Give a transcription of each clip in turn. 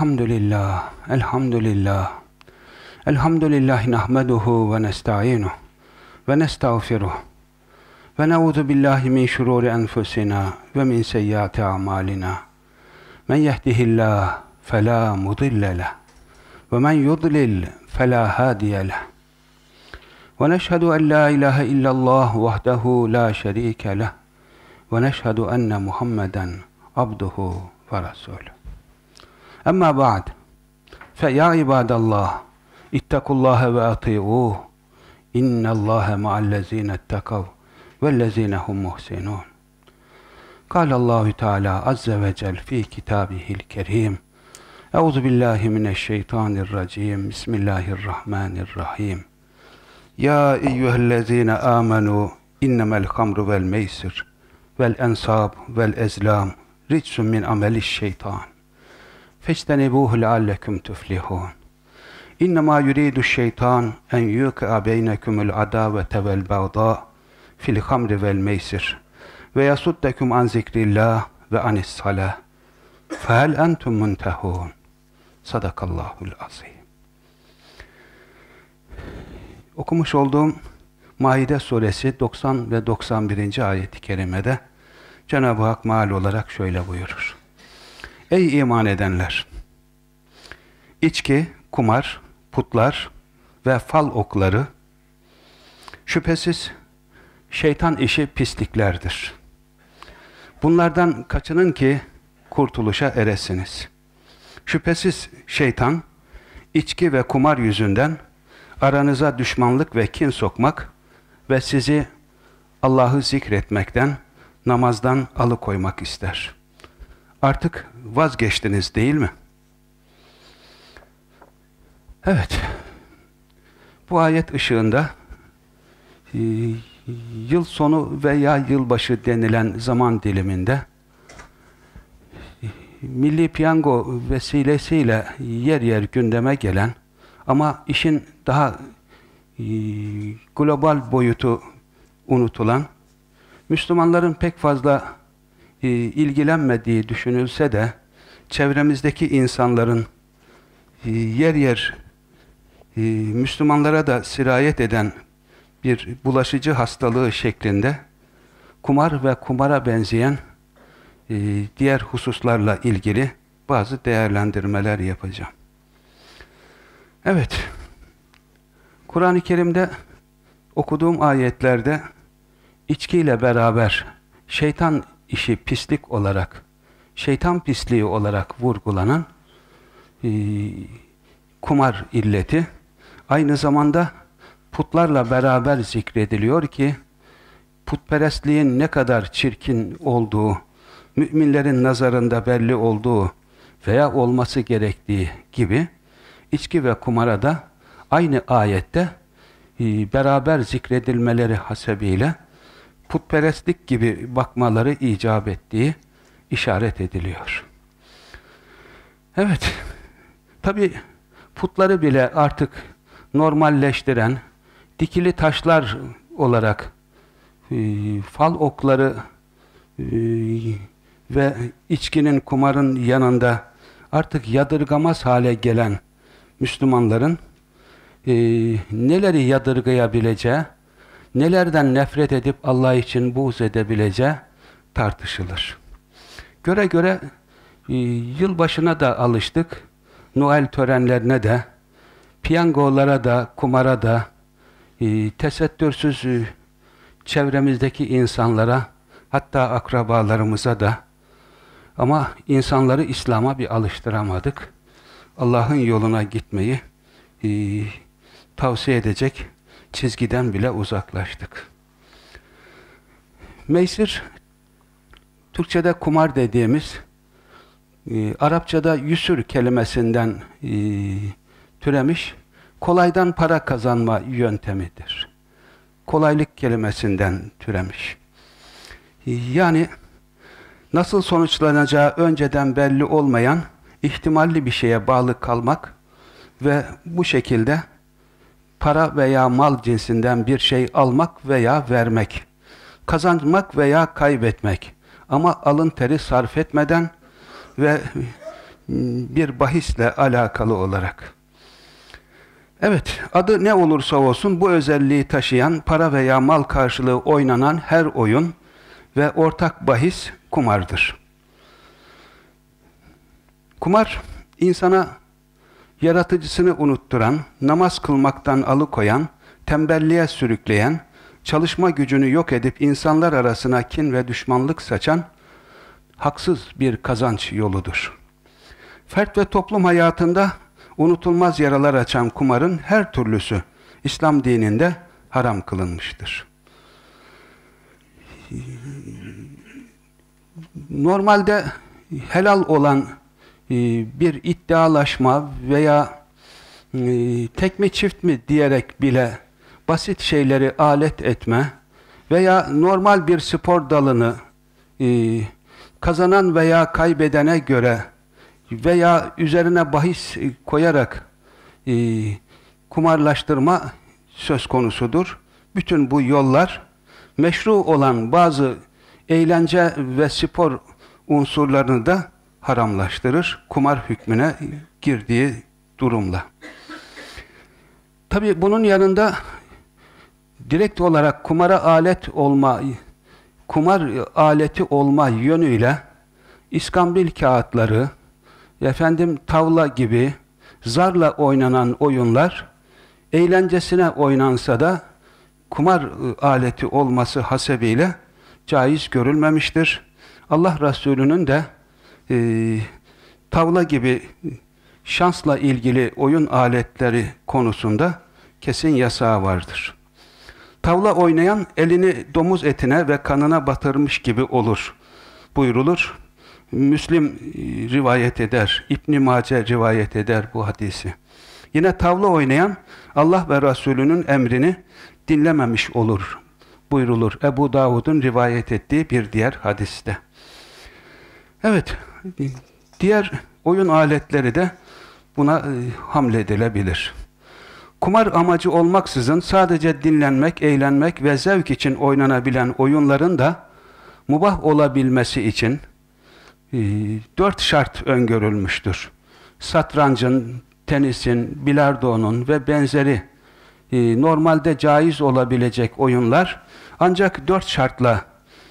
الحمد لله الحمد لله الحمد لله نحمده ونستعينه ونستغفره ونعوذ بالله من شرور أنفسنا ومن سيئات أعمالنا من يهده الله فلا مضل له ومن يضلل فلا هادي له ونشهد أن لا إله إلا الله وحده لا شريك له ونشهد أن محمدا عبده ورسوله أما بعد فيا عباد الله اتقوا الله وأطيعوه إن الله مع الذين اتقوا والذين هم محسنون قال الله تعالى عز وجل في كتابه الكريم أعوذ بالله من الشيطان الرجيم بسم الله الرحمن الرحيم يا أيها الذين آمنوا إنما الخمر والميسر والأنصاب والأزلام رجس من عمل الشيطان فَاجْتَنِبُوهُ لَعَلَّكُمْ تُفْلِحُونَ İnnemâ yuridu şeytan en yûkı'a beynekumul adâvete vel bevdâ fil hamri vel meysir ve yasuddekum an zikrillah ve anis salah fehel entum muntehûn Sadakallahul azim Okumuş olduğum Maide suresi 90 ve 91. ayet-i kerimede Cenab-ı Hak mal olarak şöyle buyurur. Ey iman edenler! İçki, kumar, putlar ve fal okları şüphesiz şeytan işi pisliklerdir. Bunlardan kaçının ki kurtuluşa eresiniz. Şüphesiz şeytan içki ve kumar yüzünden aranıza düşmanlık ve kin sokmak ve sizi Allah'ı zikretmekten, namazdan alıkoymak ister.'' artık vazgeçtiniz değil mi? Evet. Bu ayet ışığında e, yıl sonu veya yılbaşı denilen zaman diliminde e, Milli Piyango vesilesiyle yer yer gündeme gelen ama işin daha e, global boyutu unutulan Müslümanların pek fazla e, ilgilenmediği düşünülse de çevremizdeki insanların e, yer yer e, Müslümanlara da sirayet eden bir bulaşıcı hastalığı şeklinde kumar ve kumara benzeyen diğer hususlarla ilgili bazı değerlendirmeler yapacağım. Evet, Kur'an-ı Kerim'de okuduğum ayetlerde içkiyle beraber şeytan işi pislik olarak, şeytan pisliği olarak vurgulanan e, kumar illeti aynı zamanda putlarla beraber zikrediliyor ki putperestliğin ne kadar çirkin olduğu, müminlerin nazarında belli olduğu veya olması gerektiği gibi içki ve kumara da aynı ayette e, beraber zikredilmeleri hasebiyle putperestlik gibi bakmaları icap ettiği işaret ediliyor. Evet, tabi putları bile artık normalleştiren, dikili taşlar olarak e, fal okları e, ve içkinin, kumarın yanında artık yadırgamaz hale gelen Müslümanların e, neleri yadırgayabileceği nelerden nefret edip Allah için buğz edebileceği tartışılır. Göre göre e, yılbaşına da alıştık. Noel törenlerine de, piyangolara da, kumara da, e, tesettürsüz e, çevremizdeki insanlara, hatta akrabalarımıza da ama insanları İslam'a bir alıştıramadık. Allah'ın yoluna gitmeyi tavsiye edecek çizgiden bile uzaklaştık. Meysir, Türkçe'de kumar dediğimiz, e, Arapça'da yüsür kelimesinden e, türemiş, kolaydan para kazanma yöntemidir. Kolaylık kelimesinden türemiş. E, yani nasıl sonuçlanacağı önceden belli olmayan, ihtimalli bir şeye bağlı kalmak ve bu şekilde para veya mal cinsinden bir şey almak veya vermek, kazanmak veya kaybetmek ama alın teri sarf etmeden ve bir bahisle alakalı olarak. Evet, adı ne olursa olsun bu özelliği taşıyan para veya mal karşılığı oynanan her oyun ve ortak bahis kumardır. Kumar insana yaratıcısını unutturan, namaz kılmaktan alıkoyan, tembelliğe sürükleyen, çalışma gücünü yok edip insanlar arasına kin ve düşmanlık saçan haksız bir kazanç yoludur. Fert ve toplum hayatında unutulmaz yaralar açan kumarın her türlüsü İslam dininde haram kılınmıştır. Normalde helal olan e, bir iddialaşma veya e, tek mi çift mi diyerek bile basit şeyleri alet etme veya normal bir spor dalını e, kazanan veya kaybedene göre veya üzerine bahis koyarak kumarlaştırma söz konusudur. Bütün bu yollar meşru olan bazı eğlence ve spor unsurlarını da haramlaştırır, kumar hükmüne girdiği durumla. Tabii bunun yanında direkt olarak kumara alet olma, kumar aleti olma yönüyle iskambil kağıtları, efendim tavla gibi zarla oynanan oyunlar eğlencesine oynansa da kumar ıı, aleti olması hasebiyle caiz görülmemiştir. Allah Resulü'nün de e, tavla gibi şansla ilgili oyun aletleri konusunda kesin yasağı vardır. Tavla oynayan elini domuz etine ve kanına batırmış gibi olur buyrulur. Müslim e, rivayet eder, İbn Mace rivayet eder bu hadisi. Yine tavla oynayan Allah ve Resulü'nün emrini dinlememiş olur buyrulur. Ebu Davud'un rivayet ettiği bir diğer hadiste. Evet, diğer oyun aletleri de buna e, hamle edilebilir. Kumar amacı olmaksızın sadece dinlenmek, eğlenmek ve zevk için oynanabilen oyunların da mubah olabilmesi için e, dört şart öngörülmüştür. Satrancın, tenisin, bilardonun ve benzeri e, normalde caiz olabilecek oyunlar ancak dört şartla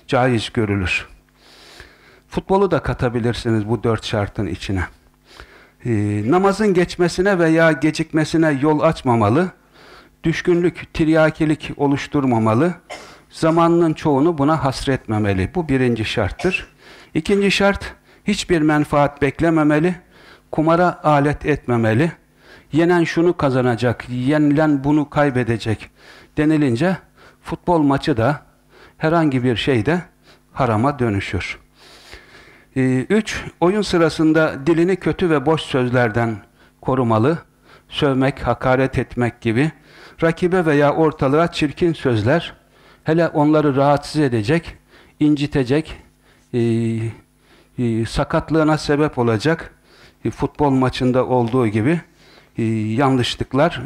caiz görülür. Futbolu da katabilirsiniz bu dört şartın içine. Ee, namazın geçmesine veya gecikmesine yol açmamalı, düşkünlük, tiryakilik oluşturmamalı, zamanının çoğunu buna hasretmemeli. Bu birinci şarttır. İkinci şart, hiçbir menfaat beklememeli, kumara alet etmemeli, yenen şunu kazanacak, yenilen bunu kaybedecek denilince futbol maçı da herhangi bir şey de harama dönüşür. Ee, üç, oyun sırasında dilini kötü ve boş sözlerden korumalı, sövmek, hakaret etmek gibi rakibe veya ortalığa çirkin sözler, hele onları rahatsız edecek, incitecek, e, e, sakatlığına sebep olacak, e, futbol maçında olduğu gibi e, yanlışlıklar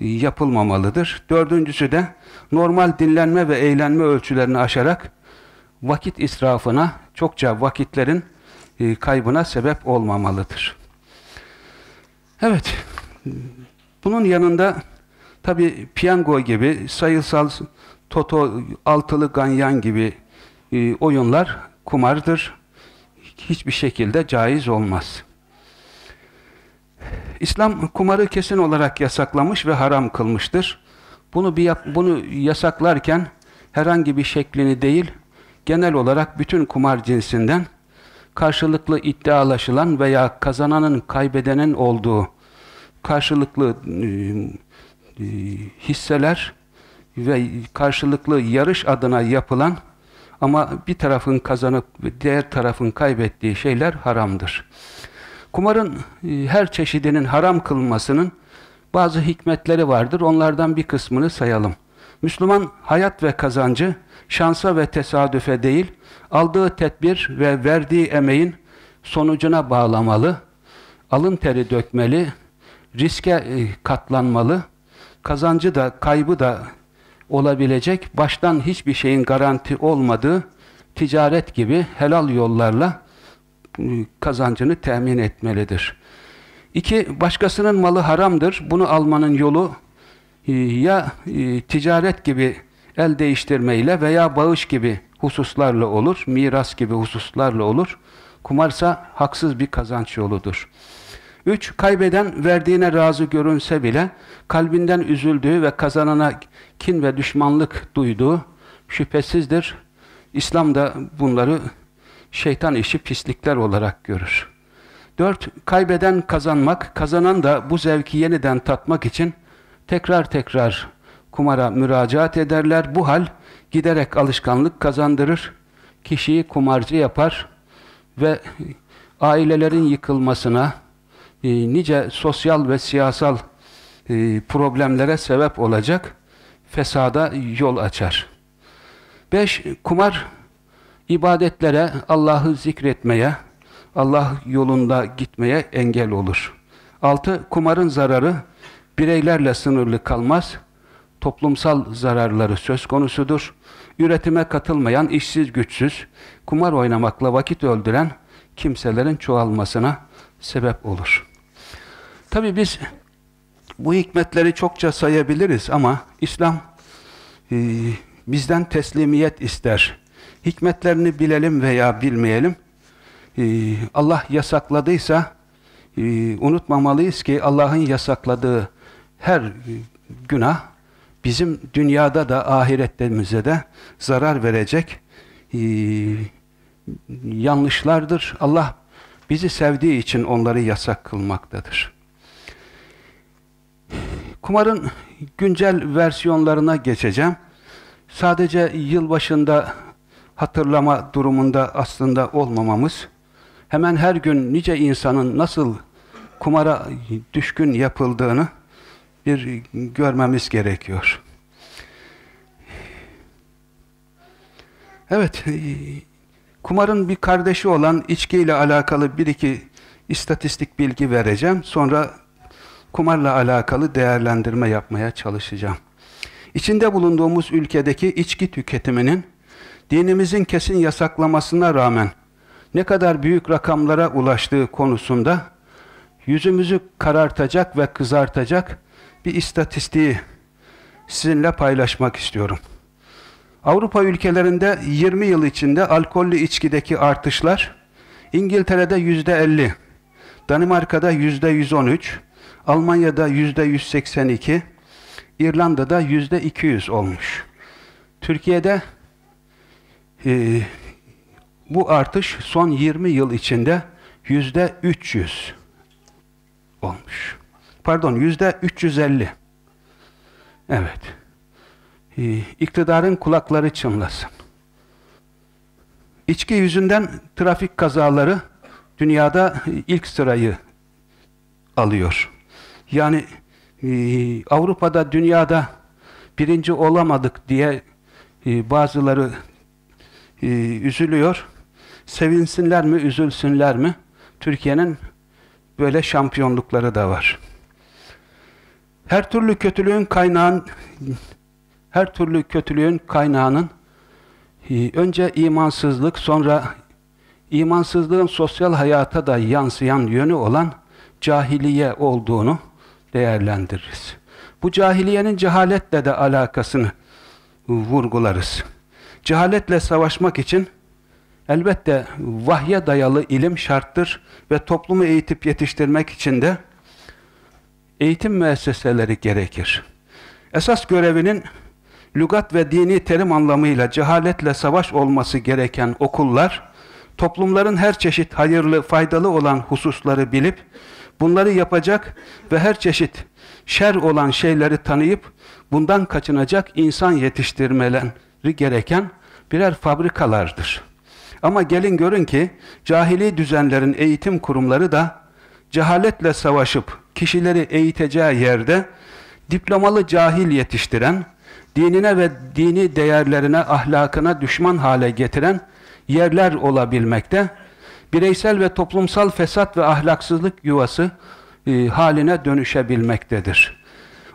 e, yapılmamalıdır. Dördüncüsü de normal dinlenme ve eğlenme ölçülerini aşarak vakit israfına, çokça vakitlerin e, kaybına sebep olmamalıdır. Evet, bunun yanında tabi piyango gibi sayısal toto, altılı ganyan gibi e, oyunlar kumardır. Hiçbir şekilde caiz olmaz. İslam kumarı kesin olarak yasaklamış ve haram kılmıştır. Bunu bir bunu yasaklarken herhangi bir şeklini değil, genel olarak bütün kumar cinsinden karşılıklı iddialaşılan veya kazananın kaybedenin olduğu karşılıklı e, e, hisseler ve karşılıklı yarış adına yapılan ama bir tarafın kazanıp diğer tarafın kaybettiği şeyler haramdır. Kumarın e, her çeşidinin haram kılmasının bazı hikmetleri vardır. Onlardan bir kısmını sayalım. Müslüman hayat ve kazancı şansa ve tesadüfe değil, aldığı tedbir ve verdiği emeğin sonucuna bağlamalı, alın teri dökmeli, riske e, katlanmalı, kazancı da kaybı da olabilecek, baştan hiçbir şeyin garanti olmadığı ticaret gibi helal yollarla e, kazancını temin etmelidir. İki, başkasının malı haramdır. Bunu almanın yolu e, ya ticaret gibi el değiştirmeyle veya bağış gibi hususlarla olur, miras gibi hususlarla olur. Kumarsa haksız bir kazanç yoludur. 3. Kaybeden verdiğine razı görünse bile kalbinden üzüldüğü ve kazanana kin ve düşmanlık duyduğu şüphesizdir. İslam da bunları şeytan işi pislikler olarak görür. 4. Kaybeden kazanmak, kazanan da bu zevki yeniden tatmak için tekrar tekrar kumara müracaat ederler. Bu hal giderek alışkanlık kazandırır. Kişiyi kumarcı yapar ve ailelerin yıkılmasına, e, nice sosyal ve siyasal e, problemlere sebep olacak fesada yol açar. 5. Kumar ibadetlere, Allah'ı zikretmeye, Allah yolunda gitmeye engel olur. 6. Kumarın zararı bireylerle sınırlı kalmaz toplumsal zararları söz konusudur. Üretime katılmayan, işsiz güçsüz, kumar oynamakla vakit öldüren kimselerin çoğalmasına sebep olur. Tabi biz bu hikmetleri çokça sayabiliriz ama İslam e, bizden teslimiyet ister. Hikmetlerini bilelim veya bilmeyelim. E, Allah yasakladıysa e, unutmamalıyız ki Allah'ın yasakladığı her e, günah bizim dünyada da ahiretlerimize de zarar verecek e, yanlışlardır. Allah bizi sevdiği için onları yasak kılmaktadır. Kumarın güncel versiyonlarına geçeceğim. Sadece yılbaşında hatırlama durumunda aslında olmamamız, hemen her gün nice insanın nasıl kumara düşkün yapıldığını bir görmemiz gerekiyor. Evet, e, kumarın bir kardeşi olan içkiyle alakalı bir iki istatistik bilgi vereceğim. Sonra kumarla alakalı değerlendirme yapmaya çalışacağım. İçinde bulunduğumuz ülkedeki içki tüketiminin dinimizin kesin yasaklamasına rağmen ne kadar büyük rakamlara ulaştığı konusunda yüzümüzü karartacak ve kızartacak bir istatistiği sizinle paylaşmak istiyorum. Avrupa ülkelerinde 20 yıl içinde alkollü içkideki artışlar İngiltere'de %50, Danimarka'da %113, Almanya'da %182, İrlanda'da %200 olmuş. Türkiye'de e, bu artış son 20 yıl içinde %300 olmuş pardon yüzde 350. Evet. Ee, iktidarın kulakları çınlasın. İçki yüzünden trafik kazaları dünyada e, ilk sırayı alıyor. Yani e, Avrupa'da, dünyada birinci olamadık diye e, bazıları üzülüyor. Sevinsinler mi, üzülsünler mi? Türkiye'nin böyle şampiyonlukları da var. Her türlü kötülüğün kaynağın her türlü kötülüğün kaynağının e, önce imansızlık sonra imansızlığın sosyal hayata da yansıyan yönü olan cahiliye olduğunu değerlendiririz. Bu cahiliyenin cehaletle de alakasını vurgularız. Cehaletle savaşmak için elbette vahye dayalı ilim şarttır ve toplumu eğitip yetiştirmek için de eğitim müesseseleri gerekir. Esas görevinin lügat ve dini terim anlamıyla cehaletle savaş olması gereken okullar, toplumların her çeşit hayırlı, faydalı olan hususları bilip, bunları yapacak ve her çeşit şer olan şeyleri tanıyıp, bundan kaçınacak insan yetiştirmeleri gereken birer fabrikalardır. Ama gelin görün ki, cahili düzenlerin eğitim kurumları da cehaletle savaşıp, kişileri eğiteceği yerde diplomalı cahil yetiştiren, dinine ve dini değerlerine, ahlakına düşman hale getiren yerler olabilmekte, bireysel ve toplumsal fesat ve ahlaksızlık yuvası e, haline dönüşebilmektedir.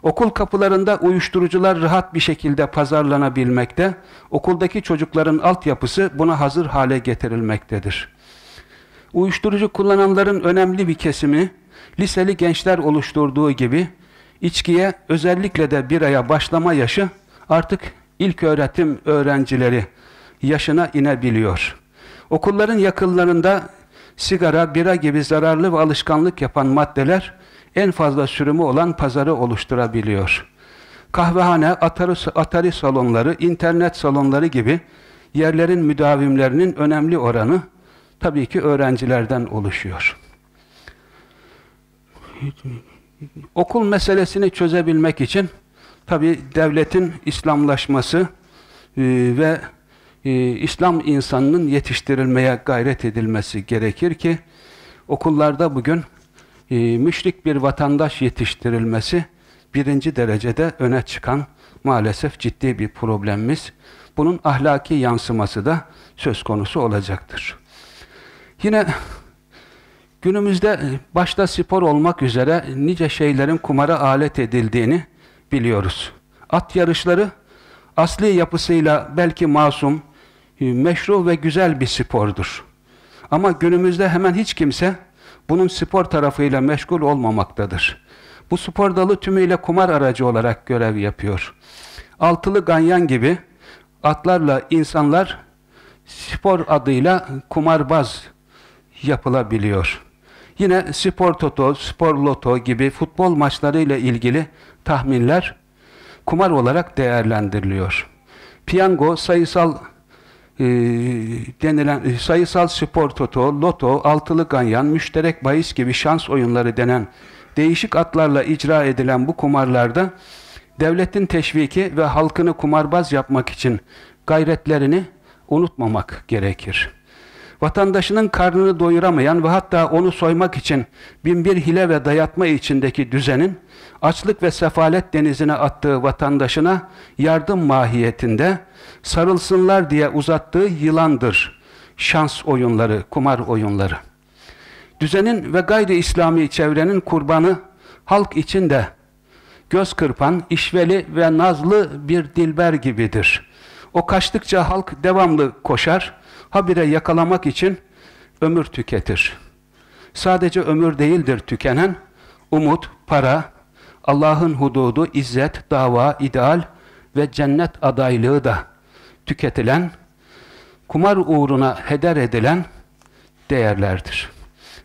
Okul kapılarında uyuşturucular rahat bir şekilde pazarlanabilmekte, okuldaki çocukların altyapısı buna hazır hale getirilmektedir. Uyuşturucu kullananların önemli bir kesimi Liseli gençler oluşturduğu gibi içkiye özellikle de biraya başlama yaşı artık ilk öğretim öğrencileri yaşına inebiliyor. Okulların yakınlarında sigara, bira gibi zararlı ve alışkanlık yapan maddeler en fazla sürümü olan pazarı oluşturabiliyor. Kahvehane, atari, atari salonları, internet salonları gibi yerlerin müdavimlerinin önemli oranı tabii ki öğrencilerden oluşuyor okul meselesini çözebilmek için tabi devletin İslamlaşması e, ve e, İslam insanının yetiştirilmeye gayret edilmesi gerekir ki okullarda bugün e, müşrik bir vatandaş yetiştirilmesi birinci derecede öne çıkan maalesef ciddi bir problemimiz. Bunun ahlaki yansıması da söz konusu olacaktır. Yine Günümüzde e, başta spor olmak üzere nice şeylerin kumara alet edildiğini biliyoruz. At yarışları asli yapısıyla belki masum, e, meşru ve güzel bir spordur. Ama günümüzde hemen hiç kimse bunun spor tarafıyla meşgul olmamaktadır. Bu spor dalı tümüyle kumar aracı olarak görev yapıyor. Altılı ganyan gibi atlarla insanlar spor adıyla kumarbaz yapılabiliyor. Yine spor toto, spor loto gibi futbol maçlarıyla ilgili tahminler kumar olarak değerlendiriliyor. Piyango sayısal e, denilen e, sayısal spor toto, loto, altılı ganyan, müşterek bahis gibi şans oyunları denen değişik atlarla icra edilen bu kumarlarda devletin teşviki ve halkını kumarbaz yapmak için gayretlerini unutmamak gerekir vatandaşının karnını doyuramayan ve hatta onu soymak için binbir hile ve dayatma içindeki düzenin açlık ve sefalet denizine attığı vatandaşına yardım mahiyetinde sarılsınlar diye uzattığı yılandır. Şans oyunları, kumar oyunları. Düzenin ve gayri İslami çevrenin kurbanı halk için de göz kırpan, işveli ve nazlı bir dilber gibidir. O kaçtıkça halk devamlı koşar, habire yakalamak için ömür tüketir. Sadece ömür değildir tükenen, umut, para, Allah'ın hududu, izzet, dava, ideal ve cennet adaylığı da tüketilen, kumar uğruna heder edilen değerlerdir.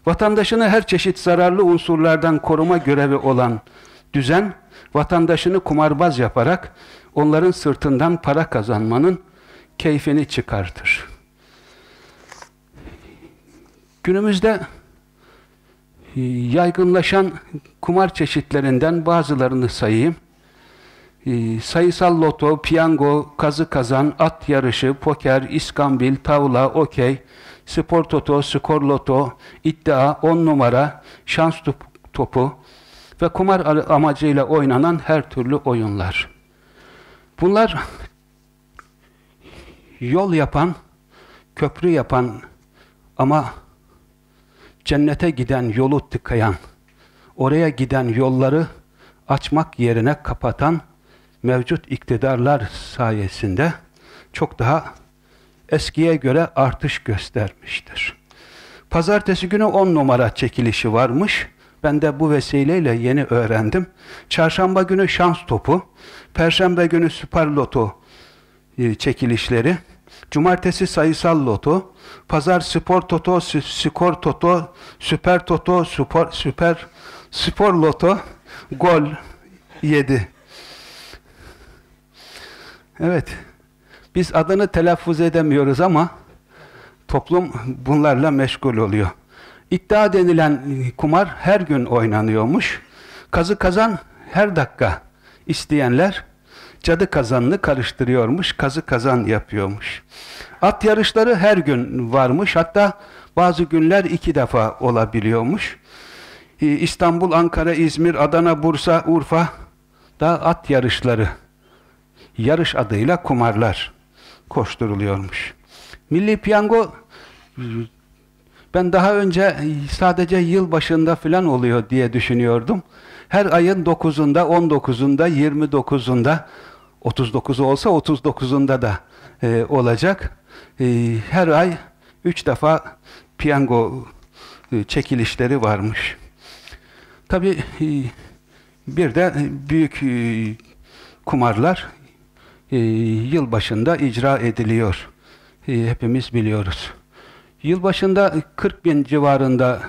Vatandaşını her çeşit zararlı unsurlardan koruma görevi olan düzen, vatandaşını kumarbaz yaparak onların sırtından para kazanmanın keyfini çıkartır. Günümüzde e, yaygınlaşan kumar çeşitlerinden bazılarını sayayım. E, sayısal loto, piyango, kazı kazan, at yarışı, poker, iskambil, tavla, okey, spor toto, skor loto, iddia, on numara, şans topu ve kumar amacıyla oynanan her türlü oyunlar. Bunlar yol yapan, köprü yapan ama cennete giden yolu tıkayan, oraya giden yolları açmak yerine kapatan mevcut iktidarlar sayesinde çok daha eskiye göre artış göstermiştir. Pazartesi günü 10 numara çekilişi varmış. Ben de bu vesileyle yeni öğrendim. Çarşamba günü şans topu, perşembe günü süper loto e, çekilişleri, Cumartesi sayısal loto, pazar spor toto, skor toto, süper toto, spor, süper, spor loto, gol 7. Evet, biz adını telaffuz edemiyoruz ama toplum bunlarla meşgul oluyor. İddia denilen kumar her gün oynanıyormuş. Kazı kazan her dakika isteyenler cadı kazanını karıştırıyormuş, kazı kazan yapıyormuş. At yarışları her gün varmış, hatta bazı günler iki defa olabiliyormuş. İstanbul, Ankara, İzmir, Adana, Bursa, Urfa da at yarışları, yarış adıyla kumarlar koşturuluyormuş. Milli Piyango ben daha önce sadece yıl başında filan oluyor diye düşünüyordum. Her ayın 9'unda, 19'unda, 29'unda 39 olsa 39'unda da e, olacak. E, her ay üç defa piyango e, çekilişleri varmış. Tabii e, bir de büyük e, kumarlar e, yıl başında icra ediliyor. E, hepimiz biliyoruz. Yıl başında 40 bin civarında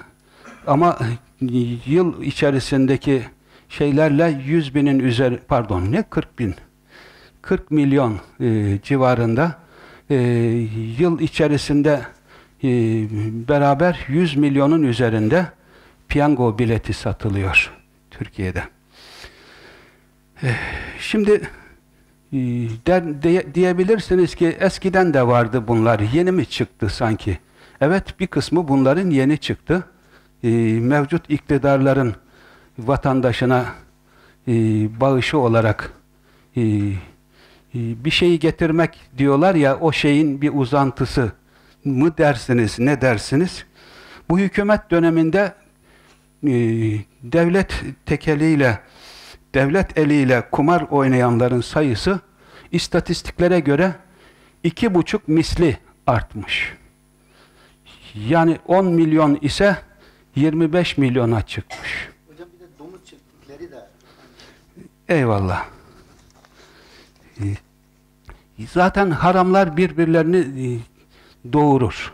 ama e, yıl içerisindeki şeylerle 100 binin üzeri pardon ne 40 bin 40 milyon e, civarında e, yıl içerisinde e, beraber 100 milyonun üzerinde piyango bileti satılıyor Türkiye'de. E, şimdi e, der, diye, diyebilirsiniz ki eskiden de vardı bunlar. Yeni mi çıktı sanki? Evet bir kısmı bunların yeni çıktı. E, mevcut iktidarların vatandaşına e, bağışı olarak e, ee, bir şeyi getirmek diyorlar ya o şeyin bir uzantısı mı dersiniz ne dersiniz? Bu hükümet döneminde e, devlet tekeliyle devlet eliyle kumar oynayanların sayısı istatistiklere göre iki buçuk misli artmış. Yani 10 milyon ise 25 milyona çıkmış. Hocam bir de domuz çiftlikleri de. Eyvallah. Ee, Zaten haramlar birbirlerini e, doğurur.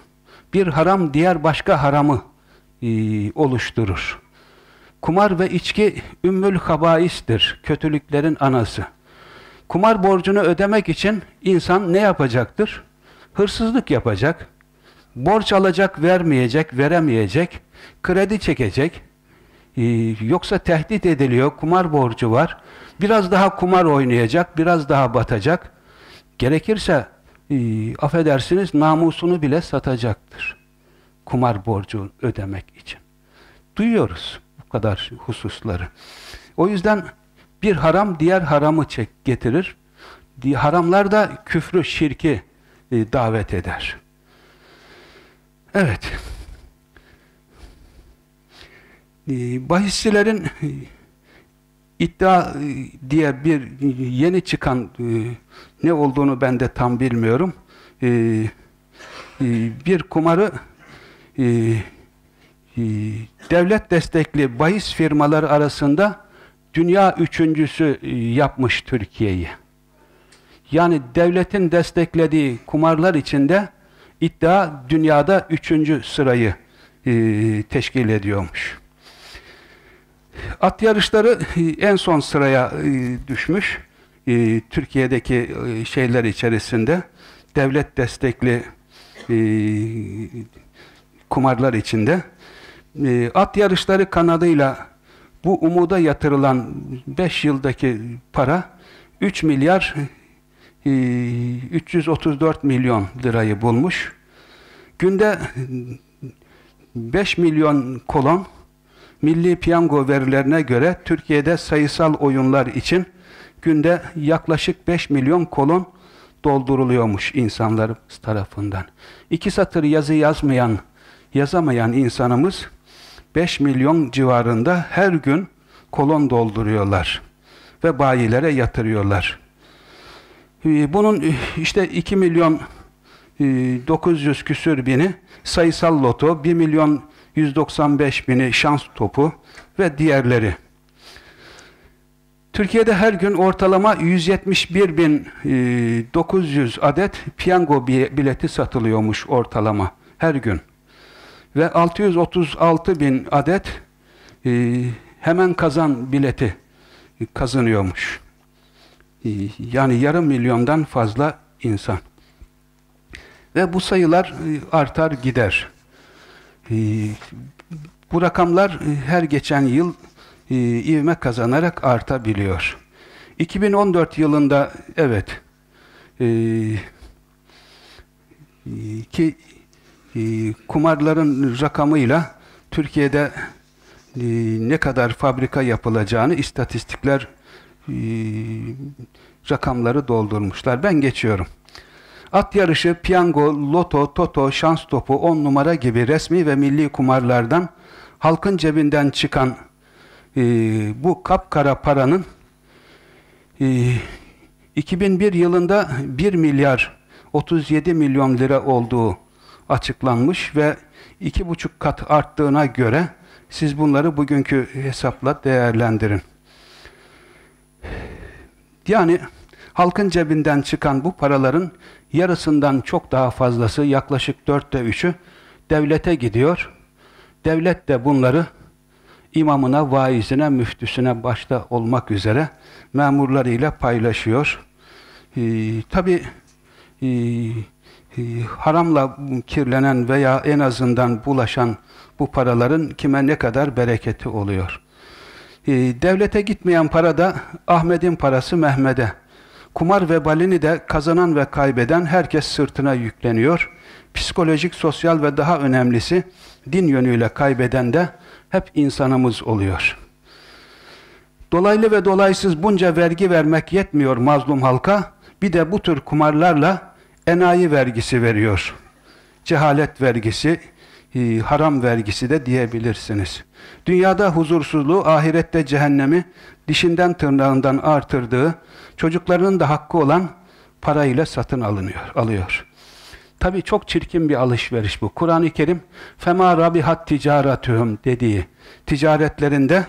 Bir haram diğer başka haramı e, oluşturur. Kumar ve içki ümmül habaistir, kötülüklerin anası. Kumar borcunu ödemek için insan ne yapacaktır? Hırsızlık yapacak, borç alacak, vermeyecek, veremeyecek, kredi çekecek, e, yoksa tehdit ediliyor, kumar borcu var, biraz daha kumar oynayacak, biraz daha batacak, Gerekirse e, affedersiniz namusunu bile satacaktır. Kumar borcu ödemek için. Duyuyoruz bu kadar hususları. O yüzden bir haram diğer haramı çek getirir. Haramlar da küfrü, şirki e, davet eder. Evet. E, bahisçilerin e, iddia e, diye bir yeni çıkan e, ne olduğunu ben de tam bilmiyorum. E, e, bir kumarı e, e, devlet destekli bahis firmaları arasında dünya üçüncüsü e, yapmış Türkiye'yi. Yani devletin desteklediği kumarlar içinde iddia dünyada üçüncü sırayı e, teşkil ediyormuş. At yarışları e, en son sıraya e, düşmüş e, Türkiye'deki e, şeyler içerisinde devlet destekli e, kumarlar içinde e, at yarışları kanadıyla bu umuda yatırılan 5 yıldaki para 3 milyar e, 334 milyon lirayı bulmuş. Günde 5 milyon kolon milli piyango verilerine göre Türkiye'de sayısal oyunlar için günde yaklaşık 5 milyon kolon dolduruluyormuş insanlar tarafından. İki satır yazı yazmayan, yazamayan insanımız 5 milyon civarında her gün kolon dolduruyorlar ve bayilere yatırıyorlar. Ee, bunun e, işte 2 milyon 900 e, küsür bini sayısal loto, 1 milyon 195 bini şans topu ve diğerleri. Türkiye'de her gün ortalama 171.900 e, adet piyango bileti satılıyormuş ortalama her gün. Ve 636.000 adet e, hemen kazan bileti kazanıyormuş. E, yani yarım milyondan fazla insan. Ve bu sayılar artar gider. Bu rakamlar her geçen yıl e, ivme kazanarak artabiliyor. 2014 yılında evet e, ki e, kumarların rakamıyla Türkiye'de e, ne kadar fabrika yapılacağını istatistikler e, rakamları doldurmuşlar. Ben geçiyorum. At yarışı, piyango, loto, toto, şans topu, on numara gibi resmi ve milli kumarlardan halkın cebinden çıkan e, bu kapkara paranın e, 2001 yılında 1 milyar 37 milyon lira olduğu açıklanmış ve iki buçuk kat arttığına göre siz bunları bugünkü hesapla değerlendirin. Yani halkın cebinden çıkan bu paraların yarısından çok daha fazlası yaklaşık dörtte üçü devlete gidiyor. Devlet de bunları imamına, vaizine, müftüsüne başta olmak üzere memurlarıyla paylaşıyor. Ee, Tabi e, ee, e, ee, haramla kirlenen veya en azından bulaşan bu paraların kime ne kadar bereketi oluyor. Ee, devlete gitmeyen para da Ahmet'in parası Mehmet'e. Kumar vebalini de kazanan ve kaybeden herkes sırtına yükleniyor. Psikolojik, sosyal ve daha önemlisi din yönüyle kaybeden de hep insanımız oluyor. Dolaylı ve dolaysız bunca vergi vermek yetmiyor mazlum halka. Bir de bu tür kumarlarla enayi vergisi veriyor. Cehalet vergisi, e, haram vergisi de diyebilirsiniz. Dünyada huzursuzluğu, ahirette cehennemi dişinden tırnağından artırdığı, çocuklarının da hakkı olan parayla satın alınıyor, alıyor. Tabi çok çirkin bir alışveriş bu. Kur'an-ı Kerim fema rabihat ticaretühüm dediği ticaretlerinde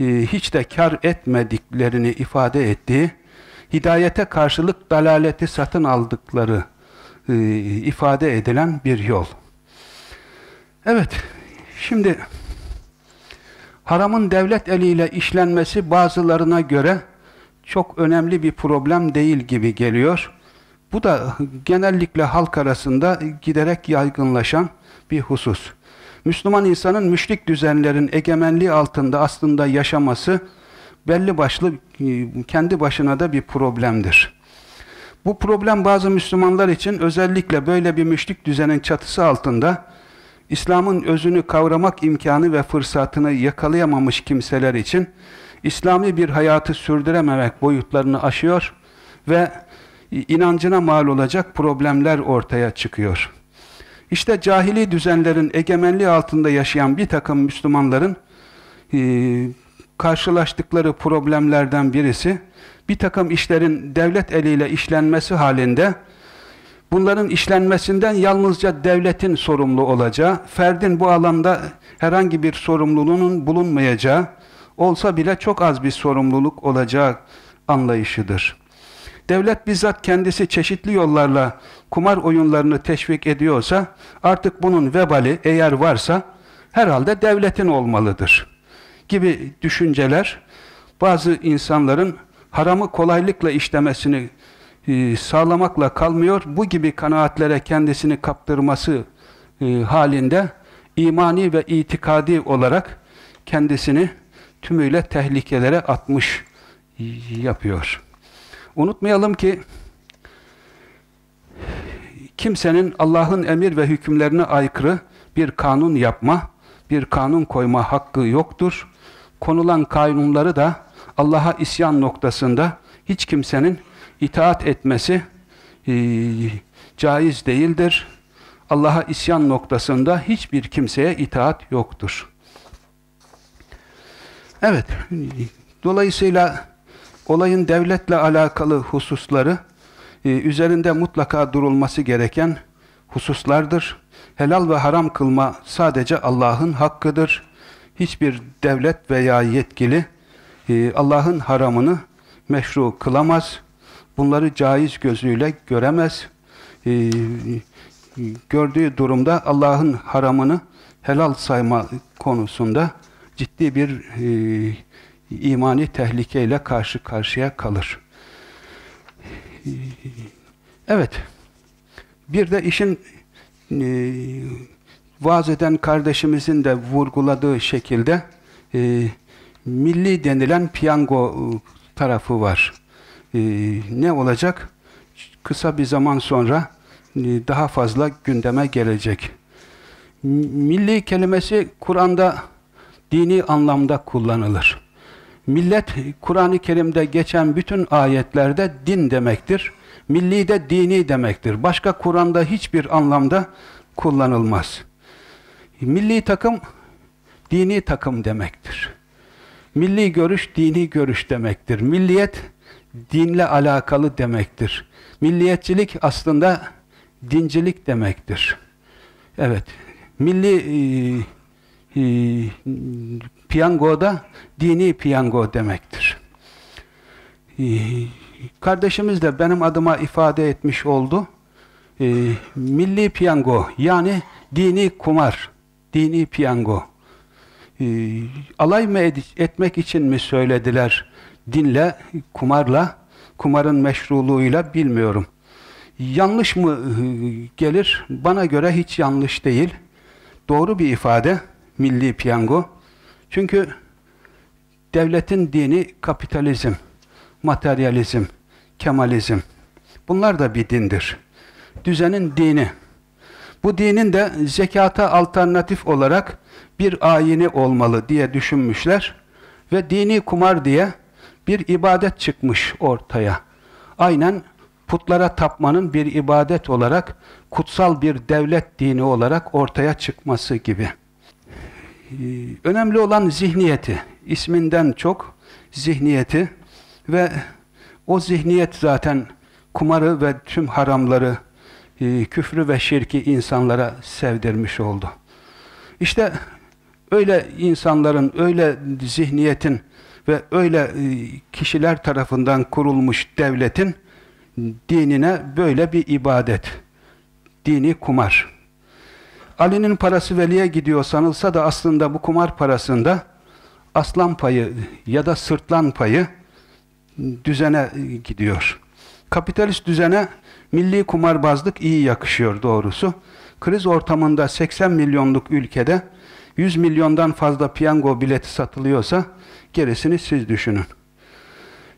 e, hiç de kar etmediklerini ifade ettiği hidayete karşılık dalaleti satın aldıkları e, ifade edilen bir yol. Evet, şimdi haramın devlet eliyle işlenmesi bazılarına göre çok önemli bir problem değil gibi geliyor. Bu da genellikle halk arasında giderek yaygınlaşan bir husus. Müslüman insanın müşrik düzenlerin egemenliği altında aslında yaşaması belli başlı e, kendi başına da bir problemdir. Bu problem bazı Müslümanlar için özellikle böyle bir müşrik düzenin çatısı altında İslam'ın özünü kavramak imkanı ve fırsatını yakalayamamış kimseler için İslami bir hayatı sürdürememek boyutlarını aşıyor ve inancına mal olacak problemler ortaya çıkıyor. İşte cahili düzenlerin egemenliği altında yaşayan bir takım Müslümanların e, karşılaştıkları problemlerden birisi, bir takım işlerin devlet eliyle işlenmesi halinde, bunların işlenmesinden yalnızca devletin sorumlu olacağı, ferdin bu alanda herhangi bir sorumluluğunun bulunmayacağı, olsa bile çok az bir sorumluluk olacağı anlayışıdır devlet bizzat kendisi çeşitli yollarla kumar oyunlarını teşvik ediyorsa artık bunun vebali eğer varsa herhalde devletin olmalıdır gibi düşünceler bazı insanların haramı kolaylıkla işlemesini e, sağlamakla kalmıyor. Bu gibi kanaatlere kendisini kaptırması e, halinde imani ve itikadi olarak kendisini tümüyle tehlikelere atmış yapıyor. Unutmayalım ki kimsenin Allah'ın emir ve hükümlerine aykırı bir kanun yapma, bir kanun koyma hakkı yoktur. Konulan kanunları da Allah'a isyan noktasında hiç kimsenin itaat etmesi e, caiz değildir. Allah'a isyan noktasında hiçbir kimseye itaat yoktur. Evet, dolayısıyla olayın devletle alakalı hususları e, üzerinde mutlaka durulması gereken hususlardır. Helal ve haram kılma sadece Allah'ın hakkıdır. Hiçbir devlet veya yetkili e, Allah'ın haramını meşru kılamaz. Bunları caiz gözüyle göremez. E, gördüğü durumda Allah'ın haramını helal sayma konusunda ciddi bir e, imani tehlikeyle karşı karşıya kalır. Evet. Bir de işin e, vaaz eden kardeşimizin de vurguladığı şekilde e, milli denilen piyango e, tarafı var. E, ne olacak? Kısa bir zaman sonra e, daha fazla gündeme gelecek. Milli kelimesi Kur'an'da dini anlamda kullanılır. Millet Kur'an-ı Kerim'de geçen bütün ayetlerde din demektir. Milli de dini demektir. Başka Kur'an'da hiçbir anlamda kullanılmaz. Milli takım dini takım demektir. Milli görüş dini görüş demektir. Milliyet dinle alakalı demektir. Milliyetçilik aslında dincilik demektir. Evet. Milli e, e, piyango da dini piyango demektir. Ee, kardeşimiz de benim adıma ifade etmiş oldu. Ee, milli piyango yani dini kumar, dini piyango. alay mı etmek için mi söylediler dinle, kumarla, kumarın meşruluğuyla bilmiyorum. Yanlış mı gelir? Bana göre hiç yanlış değil. Doğru bir ifade milli piyango. Çünkü devletin dini kapitalizm, materyalizm, kemalizm. Bunlar da bir dindir. Düzenin dini. Bu dinin de zekata alternatif olarak bir ayini olmalı diye düşünmüşler ve dini kumar diye bir ibadet çıkmış ortaya. Aynen putlara tapmanın bir ibadet olarak, kutsal bir devlet dini olarak ortaya çıkması gibi. Ee, önemli olan zihniyeti, isminden çok zihniyeti ve o zihniyet zaten kumarı ve tüm haramları, e, küfrü ve şirki insanlara sevdirmiş oldu. İşte öyle insanların, öyle zihniyetin ve öyle e, kişiler tarafından kurulmuş devletin dinine böyle bir ibadet, dini kumar. Ali'nin parası veliye gidiyor sanılsa da aslında bu kumar parasında aslan payı ya da sırtlan payı düzene gidiyor. Kapitalist düzene milli kumarbazlık iyi yakışıyor doğrusu. Kriz ortamında 80 milyonluk ülkede 100 milyondan fazla piyango bileti satılıyorsa gerisini siz düşünün.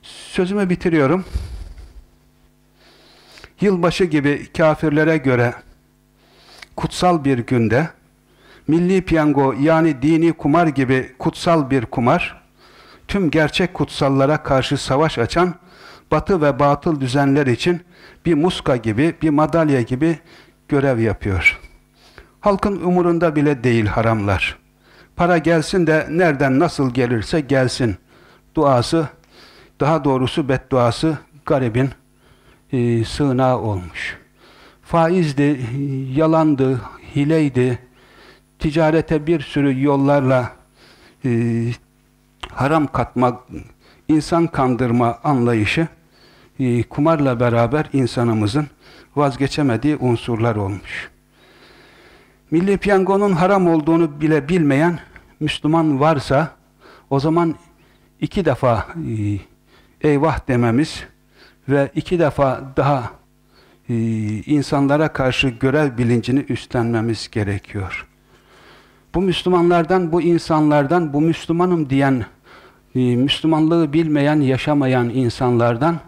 Sözümü bitiriyorum. Yılbaşı gibi kafirlere göre kutsal bir günde milli piyango yani dini kumar gibi kutsal bir kumar tüm gerçek kutsallara karşı savaş açan batı ve batıl düzenler için bir muska gibi, bir madalya gibi görev yapıyor. Halkın umurunda bile değil haramlar. Para gelsin de nereden nasıl gelirse gelsin duası, daha doğrusu bedduası garibin e, sığınağı olmuş.'' faizdi, yalandı, hileydi, ticarete bir sürü yollarla e, haram katma, insan kandırma anlayışı e, kumarla beraber insanımızın vazgeçemediği unsurlar olmuş. Milli piyangonun haram olduğunu bile bilmeyen Müslüman varsa o zaman iki defa e, eyvah dememiz ve iki defa daha e, insanlara karşı görev bilincini üstlenmemiz gerekiyor. Bu Müslümanlardan, bu insanlardan, bu Müslümanım diyen, e, Müslümanlığı bilmeyen, yaşamayan insanlardan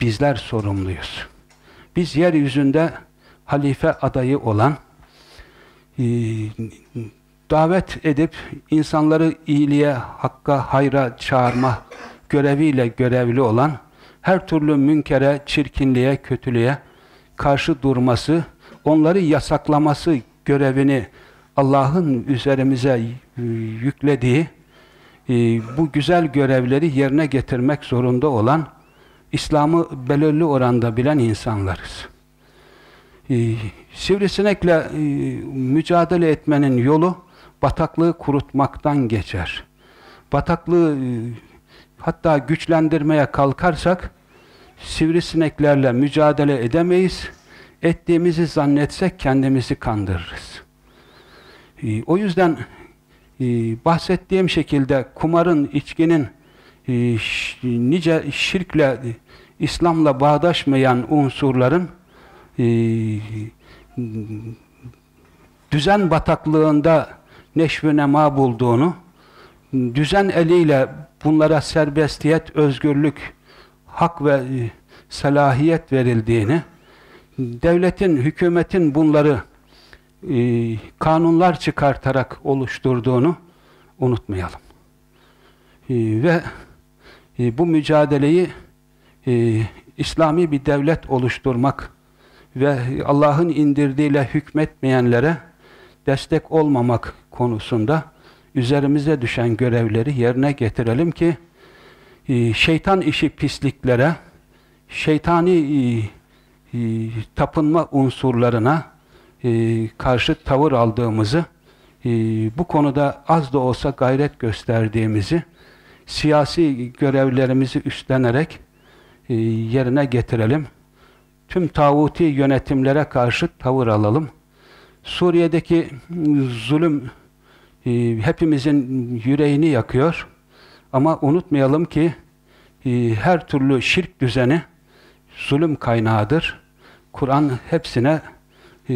bizler sorumluyuz. Biz yeryüzünde halife adayı olan, e, davet edip insanları iyiliğe, hakka, hayra çağırma göreviyle görevli olan, her türlü münkere, çirkinliğe, kötülüğe karşı durması, onları yasaklaması görevini Allah'ın üzerimize yüklediği e, bu güzel görevleri yerine getirmek zorunda olan İslam'ı belirli oranda bilen insanlarız. E, sivrisinekle e, mücadele etmenin yolu bataklığı kurutmaktan geçer. Bataklığı hatta güçlendirmeye kalkarsak sivrisineklerle mücadele edemeyiz. Ettiğimizi zannetsek kendimizi kandırırız. E, o yüzden e, bahsettiğim şekilde kumarın, içkinin e, nice şirkle, e, İslam'la bağdaşmayan unsurların e, düzen bataklığında neşve nema bulduğunu, düzen eliyle bunlara serbestiyet, özgürlük, hak ve e, selahiyet verildiğini, devletin, hükümetin bunları e, kanunlar çıkartarak oluşturduğunu unutmayalım. E, ve bu mücadeleyi İslami bir devlet oluşturmak ve Allah'ın indirdiğiyle hükmetmeyenlere destek olmamak konusunda üzerimize düşen görevleri yerine getirelim ki ee, şeytan işi pisliklere, şeytani e, e, tapınma unsurlarına e, karşı tavır aldığımızı, bu konuda az da olsa gayret gösterdiğimizi, siyasi görevlerimizi üstlenerek yerine getirelim. Tüm tağuti yönetimlere karşı tavır alalım. Suriye'deki zulüm hepimizin yüreğini yakıyor ama unutmayalım ki e, her türlü şirk düzeni zulüm kaynağıdır. Kur'an hepsine e,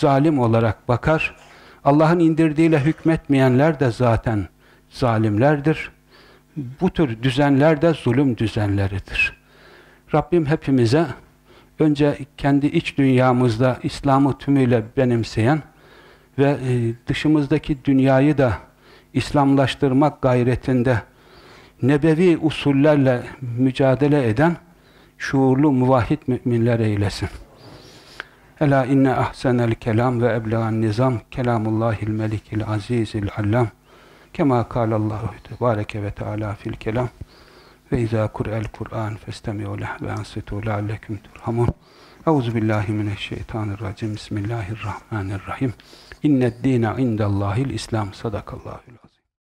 zalim olarak bakar. Allah'ın indirdiğiyle hükmetmeyenler de zaten zalimlerdir. Bu tür düzenler de zulüm düzenleridir. Rabbim hepimize önce kendi iç dünyamızda İslam'ı tümüyle benimseyen ve e, dışımızdaki dünyayı da İslamlaştırmak gayretinde nebevi usullerle mücadele eden şuurlu muvahhid müminler eylesin. Ela inne ahsenel kelam ve eblegan nizam kelamullahil melikil azizil allam kema kâlallahu tebareke ve teâlâ fil kelam ve izâ kur'el kur'an festemi'u leh ve ansitu leallekum turhamun Euzu billahi mineşşeytanirracim. Bismillahirrahmanirrahim. İnned dîne indallâhil islam Sadakallâhu.